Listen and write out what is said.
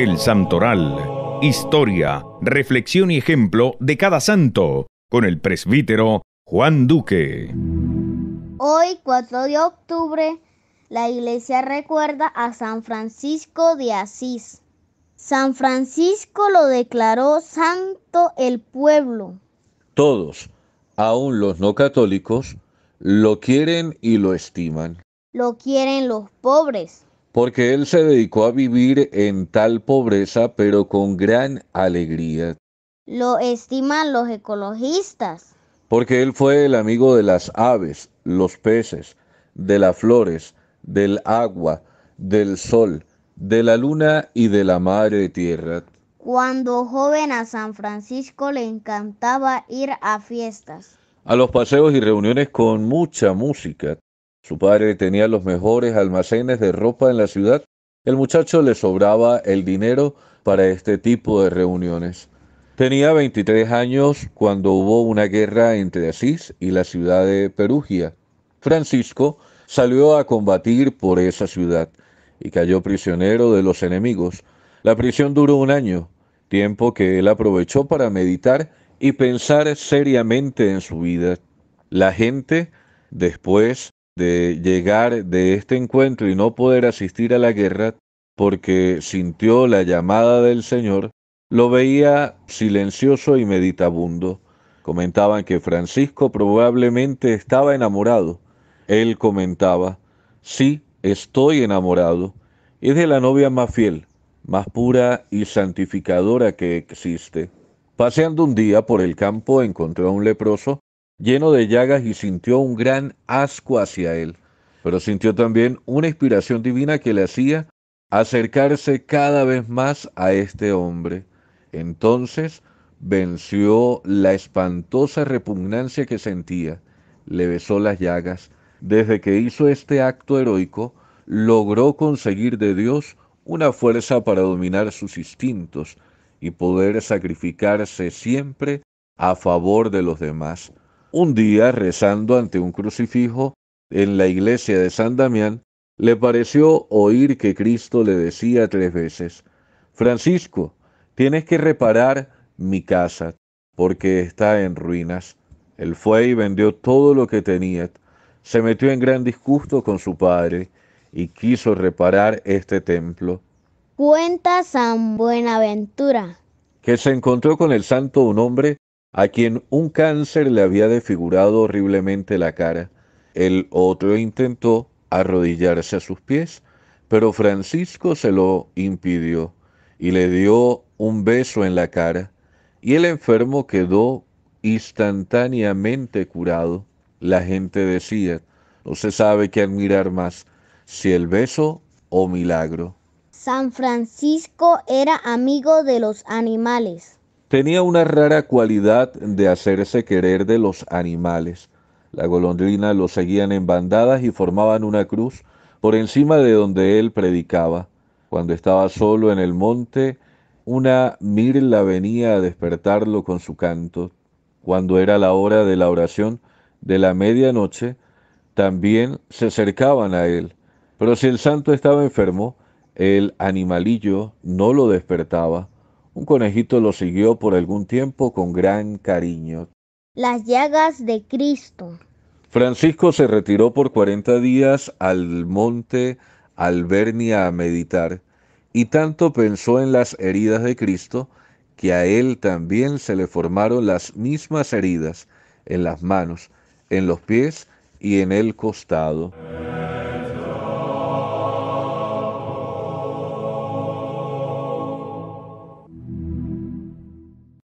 El Santoral. Historia, reflexión y ejemplo de cada santo, con el presbítero Juan Duque. Hoy, 4 de octubre, la iglesia recuerda a San Francisco de Asís. San Francisco lo declaró santo el pueblo. Todos, aun los no católicos, lo quieren y lo estiman. Lo quieren los pobres, porque él se dedicó a vivir en tal pobreza, pero con gran alegría. Lo estiman los ecologistas. Porque él fue el amigo de las aves, los peces, de las flores, del agua, del sol, de la luna y de la madre tierra. Cuando joven a San Francisco le encantaba ir a fiestas. A los paseos y reuniones con mucha música. Su padre tenía los mejores almacenes de ropa en la ciudad. El muchacho le sobraba el dinero para este tipo de reuniones. Tenía 23 años cuando hubo una guerra entre Asís y la ciudad de Perugia. Francisco salió a combatir por esa ciudad y cayó prisionero de los enemigos. La prisión duró un año, tiempo que él aprovechó para meditar y pensar seriamente en su vida. La gente después de llegar de este encuentro y no poder asistir a la guerra porque sintió la llamada del Señor, lo veía silencioso y meditabundo. Comentaban que Francisco probablemente estaba enamorado. Él comentaba, sí, estoy enamorado. Es de la novia más fiel, más pura y santificadora que existe. Paseando un día por el campo encontró a un leproso lleno de llagas y sintió un gran asco hacia él, pero sintió también una inspiración divina que le hacía acercarse cada vez más a este hombre. Entonces venció la espantosa repugnancia que sentía, le besó las llagas. Desde que hizo este acto heroico, logró conseguir de Dios una fuerza para dominar sus instintos y poder sacrificarse siempre a favor de los demás. Un día, rezando ante un crucifijo en la iglesia de San Damián, le pareció oír que Cristo le decía tres veces, Francisco, tienes que reparar mi casa, porque está en ruinas. Él fue y vendió todo lo que tenía. Se metió en gran disgusto con su padre y quiso reparar este templo. Cuenta San Buenaventura que se encontró con el santo un hombre a quien un cáncer le había desfigurado horriblemente la cara. El otro intentó arrodillarse a sus pies, pero Francisco se lo impidió y le dio un beso en la cara, y el enfermo quedó instantáneamente curado. La gente decía, no se sabe qué admirar más, si el beso o milagro. San Francisco era amigo de los animales. Tenía una rara cualidad de hacerse querer de los animales. La golondrina lo seguían en bandadas y formaban una cruz por encima de donde él predicaba. Cuando estaba solo en el monte, una mirla venía a despertarlo con su canto. Cuando era la hora de la oración de la medianoche, también se acercaban a él. Pero si el santo estaba enfermo, el animalillo no lo despertaba. Un conejito lo siguió por algún tiempo con gran cariño. Las llagas de Cristo. Francisco se retiró por 40 días al monte Albernia a meditar, y tanto pensó en las heridas de Cristo, que a él también se le formaron las mismas heridas en las manos, en los pies y en el costado.